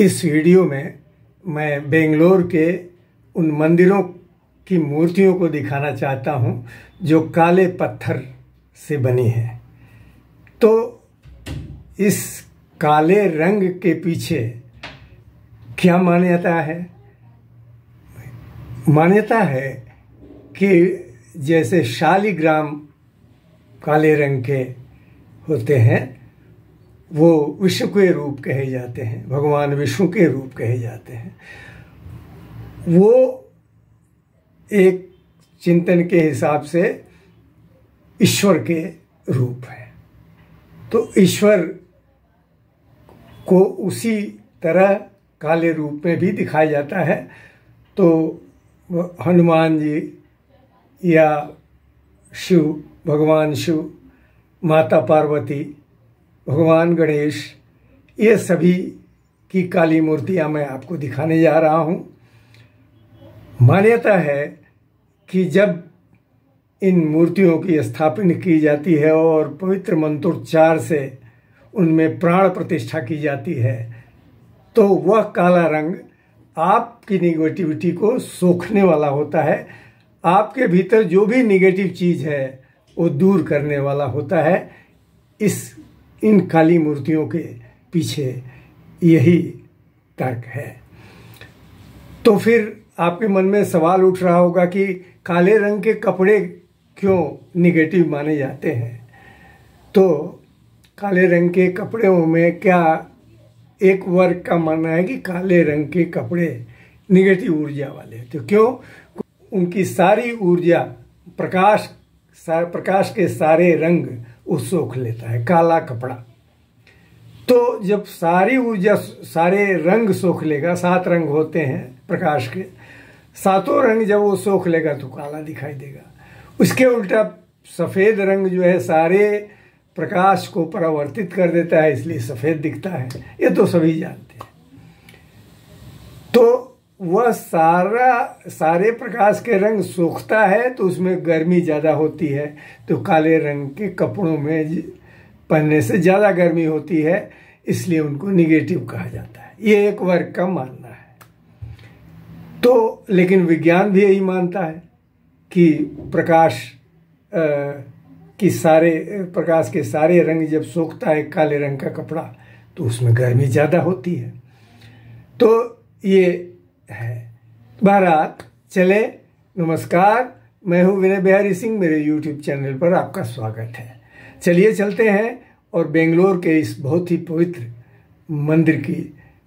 इस वीडियो में मैं बेंगलोर के उन मंदिरों की मूर्तियों को दिखाना चाहता हूं जो काले पत्थर से बनी है तो इस काले रंग के पीछे क्या मान्यता है मान्यता है कि जैसे शालीग्राम काले रंग के होते हैं वो विश्व के रूप कहे जाते हैं भगवान विष्णु के रूप कहे जाते हैं वो एक चिंतन के हिसाब से ईश्वर के रूप है तो ईश्वर को उसी तरह काले रूप में भी दिखाया जाता है तो हनुमान जी या शिव भगवान शिव माता पार्वती भगवान गणेश ये सभी की काली मूर्तियाँ मैं आपको दिखाने जा रहा हूँ मान्यता है कि जब इन मूर्तियों की स्थापना की जाती है और पवित्र मंत्रोच्चार से उनमें प्राण प्रतिष्ठा की जाती है तो वह काला रंग आपकी निगेटिविटी को सोखने वाला होता है आपके भीतर जो भी निगेटिव चीज़ है वो दूर करने वाला होता है इस इन काली मूर्तियों के पीछे यही तर्क है तो फिर आपके मन में सवाल उठ रहा होगा कि काले रंग के कपड़े क्यों निगेटिव माने जाते हैं तो काले रंग के कपड़ों में क्या एक वर्ग का मानना है कि काले रंग के कपड़े निगेटिव ऊर्जा वाले तो क्यों उनकी सारी ऊर्जा प्रकाश सार, प्रकाश के सारे रंग वो सोख लेता है काला कपड़ा तो जब सारी ऊर्जा सारे रंग सोख लेगा सात रंग होते हैं प्रकाश के सातों रंग जब वो सोख लेगा तो काला दिखाई देगा उसके उल्टा सफ़ेद रंग जो है सारे प्रकाश को परावर्तित कर देता है इसलिए सफ़ेद दिखता है ये तो सभी जानते हैं वह सारा सारे प्रकाश के रंग सूखता है तो उसमें गर्मी ज़्यादा होती है तो काले रंग के कपड़ों में पहनने से ज़्यादा गर्मी होती है इसलिए उनको निगेटिव कहा जाता है ये एक वर्ग का मानना है तो लेकिन विज्ञान भी यही मानता है कि प्रकाश की कि सारे प्रकाश के सारे रंग जब सूखता है काले रंग का कपड़ा तो उसमें गर्मी ज़्यादा होती है तो ये भारत चले नमस्कार मैं हूं विनय बिहारी सिंह मेरे यूट्यूब चैनल पर आपका स्वागत है चलिए चलते हैं और बेंगलोर के इस बहुत ही पवित्र मंदिर की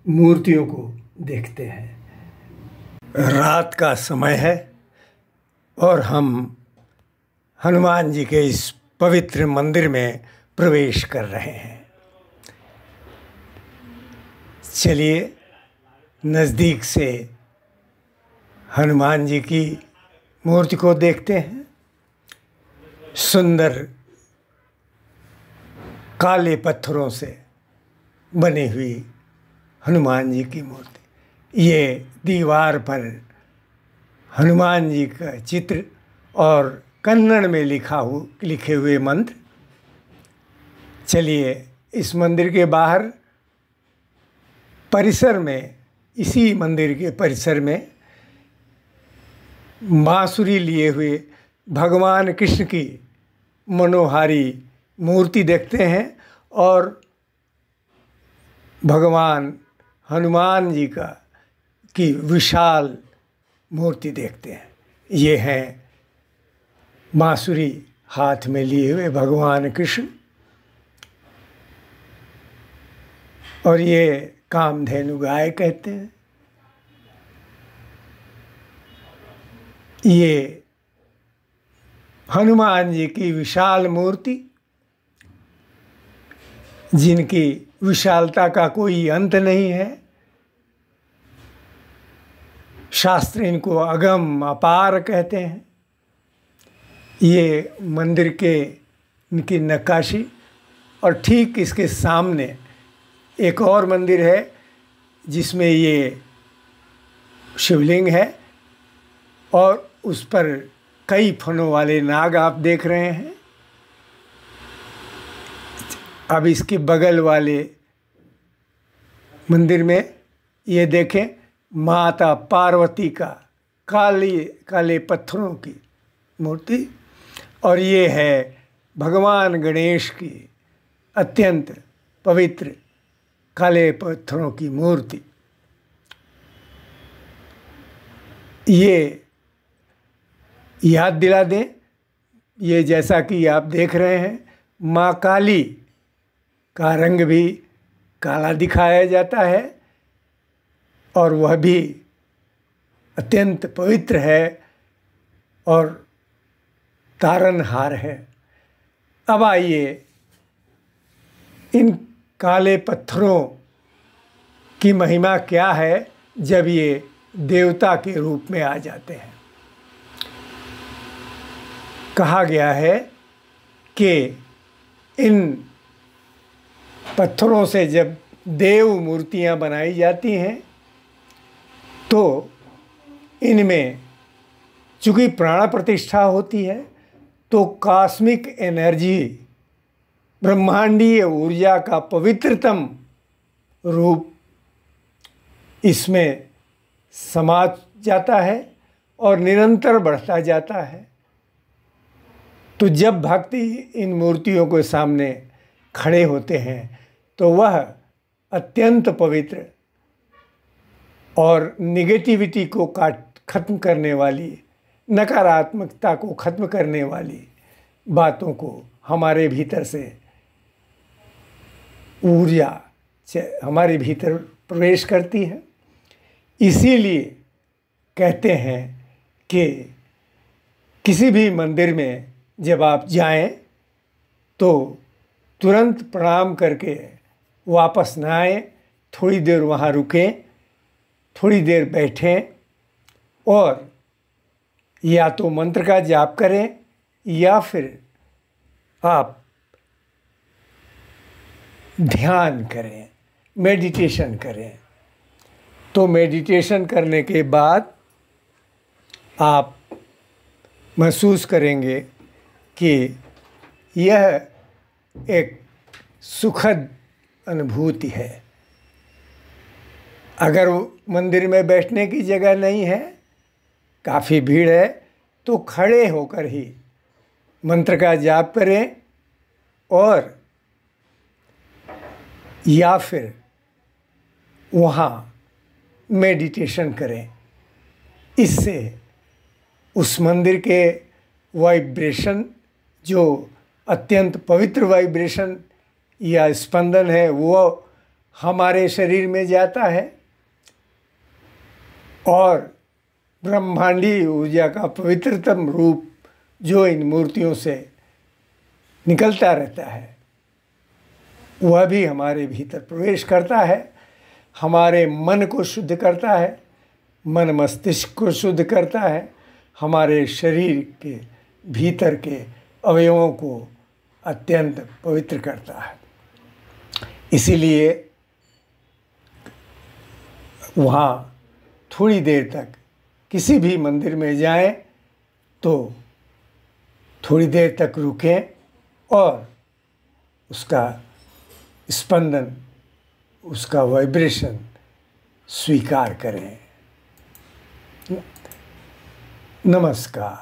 मूर्तियों को देखते हैं रात का समय है और हम हनुमान जी के इस पवित्र मंदिर में प्रवेश कर रहे हैं चलिए नज़दीक से हनुमान जी की मूर्ति को देखते हैं सुंदर काले पत्थरों से बनी हुई हनुमान जी की मूर्ति ये दीवार पर हनुमान जी का चित्र और कन्नड़ में लिखा हु लिखे हुए मंत्र चलिए इस मंदिर के बाहर परिसर में इसी मंदिर के परिसर में बाँसुरी लिए हुए भगवान कृष्ण की मनोहारी मूर्ति देखते हैं और भगवान हनुमान जी का की विशाल मूर्ति देखते हैं ये हैं बाँसुरी हाथ में लिए हुए भगवान कृष्ण और ये कामधेनु गाय कहते हैं ये हनुमान जी की विशाल मूर्ति जिनकी विशालता का कोई अंत नहीं है शास्त्र इनको अगम अपार कहते हैं ये मंदिर के इनकी नक्काशी और ठीक इसके सामने एक और मंदिर है जिसमें ये शिवलिंग है और उस पर कई फनों वाले नाग आप देख रहे हैं अब इसके बगल वाले मंदिर में ये देखें माता पार्वती का काली काले पत्थरों की मूर्ति और ये है भगवान गणेश की अत्यंत पवित्र काले पत्थरों की मूर्ति ये याद दिला दें ये जैसा कि आप देख रहे हैं माँ काली का रंग भी काला दिखाया जाता है और वह भी अत्यंत पवित्र है और तारनहार है अब आइए इन काले पत्थरों की महिमा क्या है जब ये देवता के रूप में आ जाते हैं कहा गया है कि इन पत्थरों से जब देव मूर्तियां बनाई जाती हैं तो इनमें चूँकि प्राण प्रतिष्ठा होती है तो कॉस्मिक एनर्जी ब्रह्मांडीय ऊर्जा का पवित्रतम रूप इसमें समा जाता है और निरंतर बढ़ता जाता है तो जब भक्ति इन मूर्तियों के सामने खड़े होते हैं तो वह अत्यंत पवित्र और निगेटिविटी को काट खत्म करने वाली नकारात्मकता को खत्म करने वाली बातों को हमारे भीतर से ऊर्जा हमारे भीतर प्रवेश करती है इसीलिए कहते हैं कि किसी भी मंदिर में जब आप जाएं तो तुरंत प्रणाम करके वापस ना आए थोड़ी देर वहाँ रुकें थोड़ी देर बैठें और या तो मंत्र का जाप करें या फिर आप ध्यान करें मेडिटेशन करें तो मेडिटेशन करने के बाद आप महसूस करेंगे कि यह एक सुखद अनुभूति है अगर मंदिर में बैठने की जगह नहीं है काफ़ी भीड़ है तो खड़े होकर ही मंत्र का जाप करें और या फिर वहाँ मेडिटेशन करें इससे उस मंदिर के वाइब्रेशन जो अत्यंत पवित्र वाइब्रेशन या स्पंदन है वो हमारे शरीर में जाता है और ब्रह्मांडी ऊर्जा का पवित्रतम रूप जो इन मूर्तियों से निकलता रहता है वह भी हमारे भीतर प्रवेश करता है हमारे मन को शुद्ध करता है मन मस्तिष्क को शुद्ध करता है हमारे शरीर के भीतर के अवयवों को अत्यंत पवित्र करता है इसीलिए वहाँ थोड़ी देर तक किसी भी मंदिर में जाएं तो थोड़ी देर तक रुकें और उसका स्पंदन उसका वाइब्रेशन स्वीकार करें नमस्कार